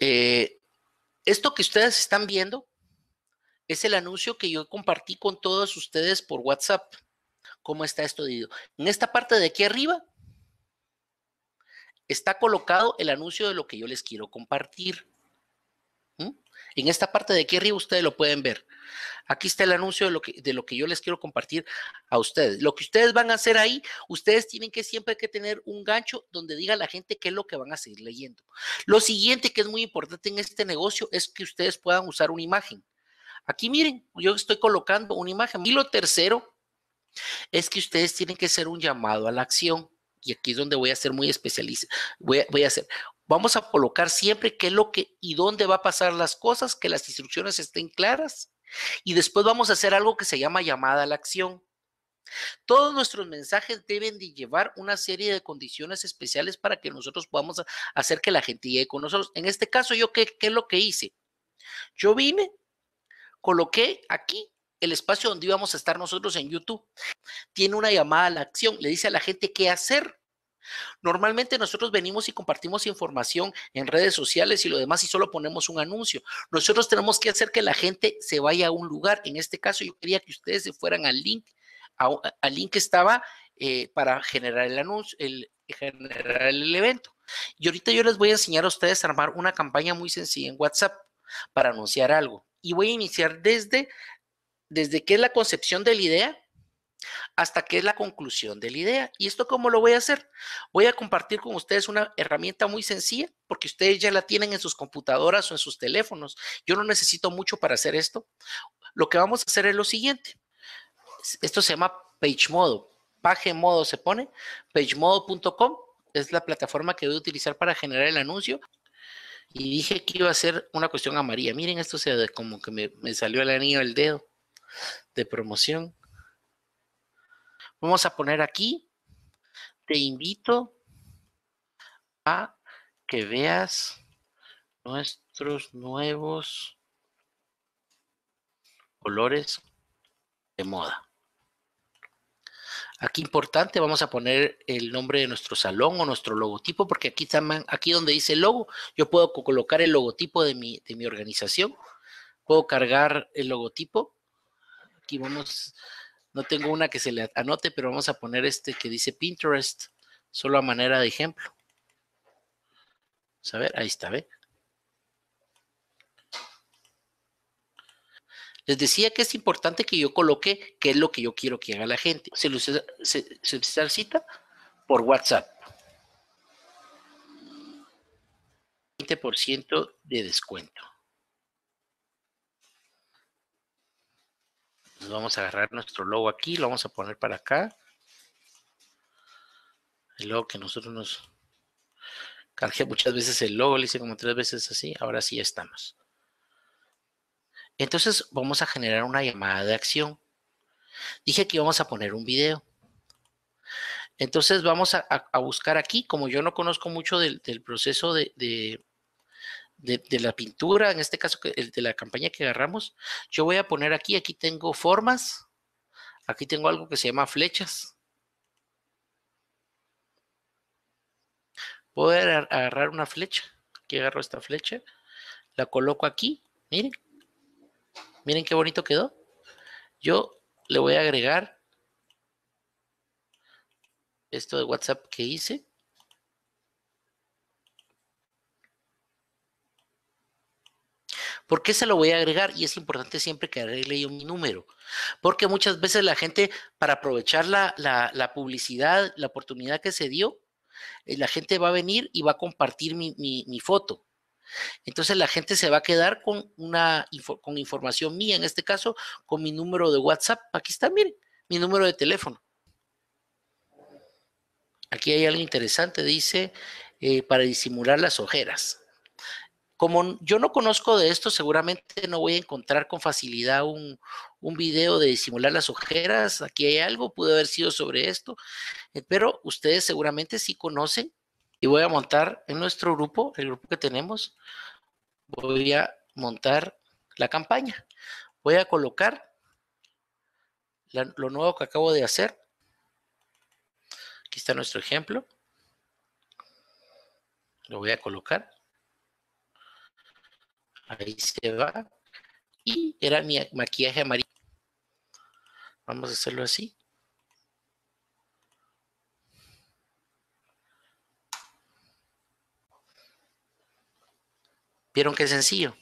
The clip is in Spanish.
Eh, esto que ustedes están viendo es el anuncio que yo compartí con todos ustedes por WhatsApp. ¿Cómo está esto En esta parte de aquí arriba está colocado el anuncio de lo que yo les quiero compartir. En esta parte de aquí arriba ustedes lo pueden ver. Aquí está el anuncio de lo, que, de lo que yo les quiero compartir a ustedes. Lo que ustedes van a hacer ahí, ustedes tienen que siempre que tener un gancho donde diga a la gente qué es lo que van a seguir leyendo. Lo siguiente que es muy importante en este negocio es que ustedes puedan usar una imagen. Aquí miren, yo estoy colocando una imagen. Y lo tercero es que ustedes tienen que hacer un llamado a la acción. Y aquí es donde voy a ser muy especialista. Voy voy a hacer Vamos a colocar siempre qué es lo que y dónde va a pasar las cosas, que las instrucciones estén claras. Y después vamos a hacer algo que se llama llamada a la acción. Todos nuestros mensajes deben de llevar una serie de condiciones especiales para que nosotros podamos hacer que la gente llegue con nosotros. En este caso, ¿yo qué, qué es lo que hice? Yo vine, coloqué aquí el espacio donde íbamos a estar nosotros en YouTube. Tiene una llamada a la acción, le dice a la gente qué hacer. Normalmente nosotros venimos y compartimos información en redes sociales y lo demás y solo ponemos un anuncio. Nosotros tenemos que hacer que la gente se vaya a un lugar. En este caso yo quería que ustedes se fueran al link, al link que estaba eh, para generar el anuncio, el, generar el evento. Y ahorita yo les voy a enseñar a ustedes a armar una campaña muy sencilla en WhatsApp para anunciar algo. Y voy a iniciar desde, desde que es la concepción de la idea hasta que es la conclusión de la idea. ¿Y esto cómo lo voy a hacer? Voy a compartir con ustedes una herramienta muy sencilla, porque ustedes ya la tienen en sus computadoras o en sus teléfonos. Yo no necesito mucho para hacer esto. Lo que vamos a hacer es lo siguiente. Esto se llama PageModo. PageModo se pone. PageModo.com es la plataforma que voy a utilizar para generar el anuncio. Y dije que iba a hacer una cuestión amarilla. Miren, esto se como que me, me salió el anillo del dedo de promoción. Vamos a poner aquí, te invito a que veas nuestros nuevos colores de moda. Aquí importante, vamos a poner el nombre de nuestro salón o nuestro logotipo, porque aquí, están aquí donde dice logo, yo puedo colocar el logotipo de mi, de mi organización. Puedo cargar el logotipo. Aquí vamos no tengo una que se le anote, pero vamos a poner este que dice Pinterest, solo a manera de ejemplo. Vamos a ver, ahí está, ¿ve? Les decía que es importante que yo coloque qué es lo que yo quiero que haga la gente. Se, se, se cita por WhatsApp. 20% de descuento. vamos a agarrar nuestro logo aquí, lo vamos a poner para acá. El logo que nosotros nos... Cargué muchas veces el logo, le hice como tres veces así, ahora sí ya estamos. Entonces vamos a generar una llamada de acción. Dije que íbamos a poner un video. Entonces vamos a, buscar aquí, como yo no conozco mucho del, proceso de, de, la pintura, en este caso de la campaña que agarramos, yo voy a poner aquí, aquí tengo formas, aquí tengo algo que se llama flechas. Voy a agarrar una flecha, aquí agarro esta flecha, la coloco aquí, miren, miren qué bonito quedó. Yo le voy a agregar esto de WhatsApp que hice. ¿Por qué se lo voy a agregar? Y es importante siempre que arregle yo mi número. Porque muchas veces la gente, para aprovechar la, publicidad, la oportunidad que se dio, eh, la gente va a venir y va a compartir mi, foto. Entonces la gente se va a quedar con una con información mía, en este caso, con mi número de WhatsApp. Aquí está, miren, mi número de teléfono. Aquí hay algo interesante, dice, eh, para disimular las ojeras como yo no conozco de esto, seguramente no voy a encontrar con facilidad un, video de disimular las ojeras. Aquí hay algo, pudo haber sido sobre esto, eh, pero ustedes seguramente sí conocen y voy a montar en nuestro grupo, el grupo que tenemos, voy a montar la campaña. Voy a colocar lo nuevo que acabo de hacer. Aquí está nuestro ejemplo. Lo voy a colocar. Ahí se va. Y era mi maquillaje amarillo. Vamos a hacerlo así. ¿Vieron qué sencillo?